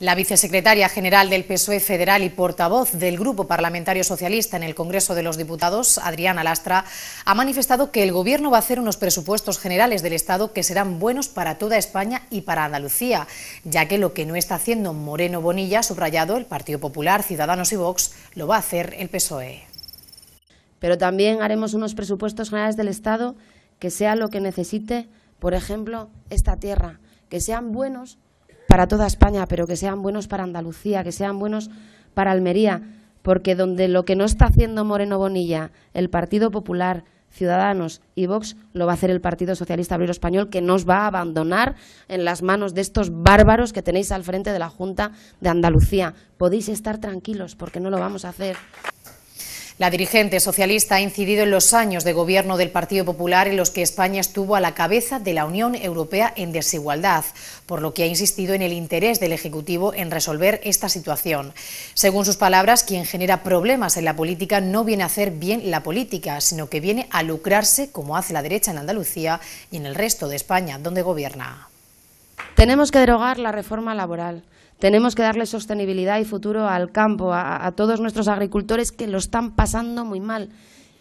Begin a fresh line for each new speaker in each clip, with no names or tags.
La vicesecretaria general del PSOE federal y portavoz del Grupo Parlamentario Socialista en el Congreso de los Diputados, Adriana Lastra, ha manifestado que el Gobierno va a hacer unos presupuestos generales del Estado que serán buenos para toda España y para Andalucía, ya que lo que no está haciendo Moreno Bonilla, subrayado el Partido Popular, Ciudadanos y Vox, lo va a hacer el PSOE. Pero también haremos unos presupuestos generales del Estado que sea
lo que necesite, por ejemplo, esta tierra, que sean buenos para toda España, pero que sean buenos para Andalucía, que sean buenos para Almería, porque donde lo que no está haciendo Moreno Bonilla, el Partido Popular, Ciudadanos y Vox lo va a hacer el Partido Socialista Obrero Español, que nos va a abandonar en las manos de estos bárbaros que tenéis
al frente de la Junta de Andalucía. Podéis estar tranquilos porque no lo vamos a hacer. La dirigente socialista ha incidido en los años de gobierno del Partido Popular en los que España estuvo a la cabeza de la Unión Europea en desigualdad, por lo que ha insistido en el interés del Ejecutivo en resolver esta situación. Según sus palabras, quien genera problemas en la política no viene a hacer bien la política, sino que viene a lucrarse, como hace la derecha en Andalucía y en el resto de España, donde gobierna. Tenemos que derogar la reforma
laboral. Tenemos que darle sostenibilidad y futuro al campo, a, todos nuestros agricultores que lo están pasando muy mal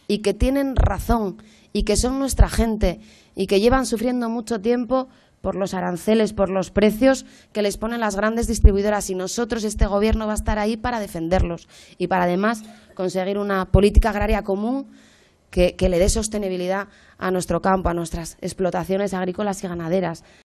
y que tienen razón y que son nuestra gente y que llevan sufriendo mucho tiempo por los aranceles, por los precios que les ponen las grandes distribuidoras y nosotros, este Gobierno, va a estar ahí para defenderlos y para además conseguir una política agraria común que, que le dé sostenibilidad a nuestro campo, a nuestras explotaciones agrícolas y ganaderas.